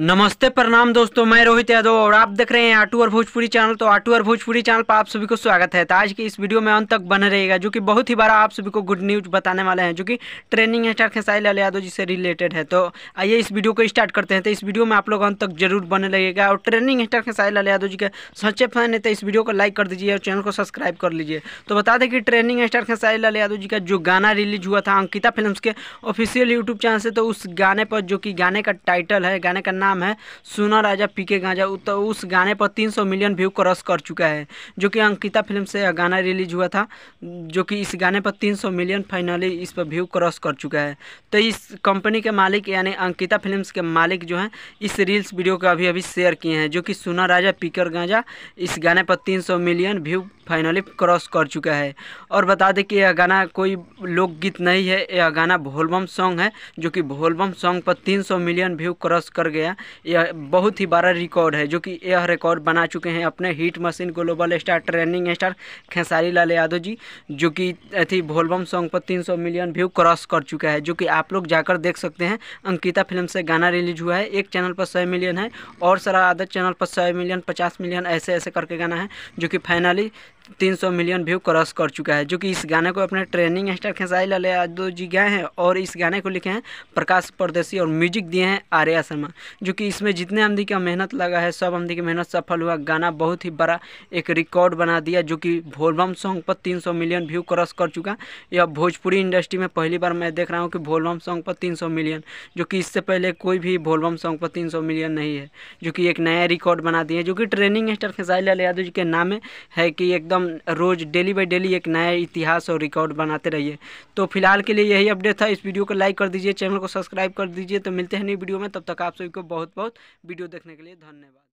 नमस्ते प्रणाम दोस्तों मैं रोहित यादव और आप देख रहे हैं आटू और भोजपुरी चैनल तो आटू और भोजपुरी चैनल पर आप सभी को स्वागत है तो आज की इस वीडियो में अंत तक बने रहेगा जो कि बहुत ही बड़ा आप सभी को गुड न्यूज बताने वाले हैं जो कि ट्रेनिंग स्टार खेसाई लाल यादव जी से रिलेटेड है तो आइए इस वीडियो को स्टार्ट करते हैं तो इस वीडियो में आप लोग अंत तक जरूर बने लगेगा और ट्रेनिंग स्टार खेसाई लाल यादव जी के सच्चे फैन है तो इस वीडियो को लाइक कर दीजिए और चैनल को सब्सक्राइब कर लीजिए तो बता दें कि ट्रेनिंग स्टार खेसाई लाल यादव जी का जो गाना रिलीज हुआ था अंकिता फिल्म के ऑफिशियल यूट्यूब चैनल से तो उस गाने पर जो कि गाने का टाइटल है गाने का नाम नाम है सोना राजा पीके गांजा तो उस गाने पर 300 मिलियन व्यू क्रॉस कर चुका है जो कि अंकिता फिल्म से गाना रिलीज हुआ था जो कि इस गाने पर 300 मिलियन फाइनली इस पर व्यू क्रॉस कर चुका है तो इस कंपनी के मालिक यानी अंकिता फिल्म्स के मालिक जो हैं इस रील्स वीडियो को अभी अभी शेयर किए हैं जो कि सोना राजा पीकर गांजा इस गाने पर तीन मिलियन व्यू फाइनली क्रॉस कर चुका है और बता दें कि यह गाना कोई लोकगीत नहीं है यह गाना भोलबम सॉन्ग है जो कि भोलबम सॉन्ग पर 300 मिलियन व्यू क्रॉस कर गया यह बहुत ही बड़ा रिकॉर्ड है जो कि यह रिकॉर्ड बना चुके हैं अपने hit machine global star trending star Khesari Lal Yadav ji जो कि अथी भोलबम सॉन्ग पर तीन मिलियन व्यू क्रॉस कर चुका है जो कि आप लोग जाकर देख सकते हैं अंकिता फिल्म से गाना रिलीज हुआ है एक चैनल पर सौ मिलियन है और सारा अदर चैनल पर सौ मिलियन पचास मिलियन ऐसे ऐसे करके गाना है जो कि फाइनली 300 मिलियन व्यू क्रॉस कर चुका है जो कि इस गाने को अपने ट्रेनिंग स्टार खेसाई लाल यादव जी गए हैं और इस गाने को लिखे हैं प्रकाश परदेशी और म्यूजिक दिए हैं आर्या शर्मा जो कि इसमें जितने आमदी का मेहनत लगा है सब आमदी की मेहनत सफल हुआ गाना बहुत ही बड़ा एक रिकॉर्ड बना दिया जो कि भोलबम सॉन्ग पर सौ मिलियन व्यू क्रॉस कर चुका यह भोजपुरी इंडस्ट्री में पहली बार मैं देख रहा हूँ कि भोलबम सॉन्ग पर सौ मिलियन जो कि इससे पहले कोई भी भोलबम सॉन्ग पर सौ मिलियन नहीं है जो कि एक नया रिकॉर्ड बना दिए जो कि ट्रेनिंग स्टार खेसाई लाल यादव जी के नाम है कि एकदम एकदम रोज़ डेली बाई डेली एक नया इतिहास और रिकॉर्ड बनाते रहिए तो फिलहाल के लिए यही अपडेट था इस वीडियो को लाइक कर दीजिए चैनल को सब्सक्राइब कर दीजिए तो मिलते हैं नई वीडियो में तब तक आप सभी को बहुत बहुत वीडियो देखने के लिए धन्यवाद